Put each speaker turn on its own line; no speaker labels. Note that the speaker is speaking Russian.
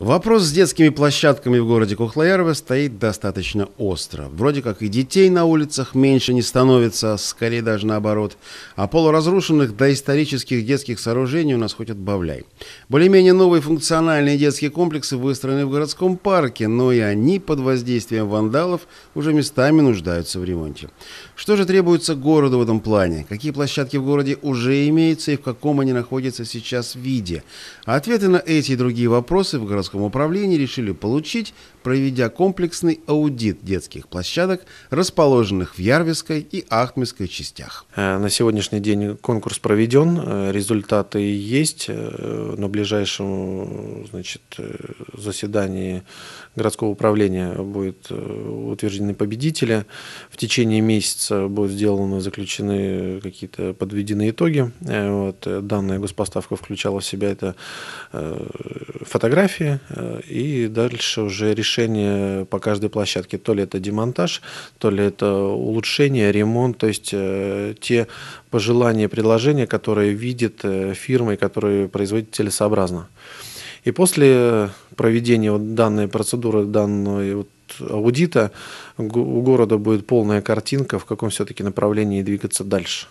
Вопрос с детскими площадками в городе Кухлоярово стоит достаточно остро. Вроде как и детей на улицах меньше не становится, скорее даже наоборот. А полуразрушенных доисторических детских сооружений у нас хоть отбавляй. Более-менее новые функциональные детские комплексы выстроены в городском парке, но и они под воздействием вандалов уже местами нуждаются в ремонте. Что же требуется городу в этом плане? Какие площадки в городе уже имеются и в каком они находятся сейчас виде? ответы на эти и другие вопросы в городском Московском управлении решили получить, проведя комплексный аудит детских площадок, расположенных в Ярвисской и Ахтмельской частях. Э, на сегодняшний день конкурс
проведен, э, результаты есть. Э, на ближайшем значит, заседании городского управления будет утверждены победители. В течение месяца будут сделаны, заключены какие-то подведены итоги. Вот. Данная госпоставка включала в себя это фотографии, Э, и дальше уже решение по каждой площадке. То ли это демонтаж, то ли это улучшение, ремонт, то есть э, те пожелания, предложения, которые видит э, фирма и которые производит целесообразно. И после проведения вот данной процедуры, данной вот аудита, у города будет полная картинка, в каком все-таки направлении двигаться дальше.